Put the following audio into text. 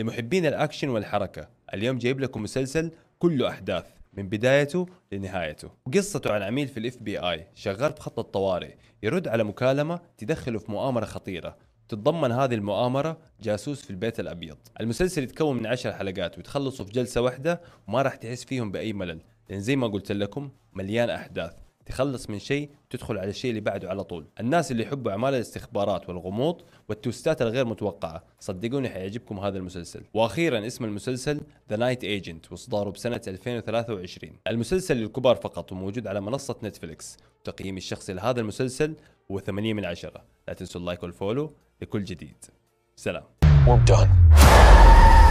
لمحبين الأكشن والحركة اليوم جايب لكم مسلسل كله أحداث من بدايته لنهايته قصته عن عميل في الاف بي اي شغال في خط الطوارئ يرد على مكالمة تدخله في مؤامرة خطيرة تتضمن هذه المؤامرة جاسوس في البيت الأبيض المسلسل يتكون من عشر حلقات ويتخلصوا في جلسة واحدة وما راح تحس فيهم بأي ملل لأن زي ما قلت لكم مليان أحداث تخلص من شيء تدخل على الشيء اللي بعده على طول الناس اللي يحبوا اعمال الاستخبارات والغموض والتوستات الغير متوقعه صدقوني حيعجبكم هذا المسلسل واخيرا اسم المسلسل ذا نايت ايجنت واصداره بسنه 2023 المسلسل للكبار فقط وموجود على منصه نتفليكس تقييمي الشخصي لهذا المسلسل هو 8 من 10 لا تنسوا اللايك والفولو لكل جديد سلام We're done.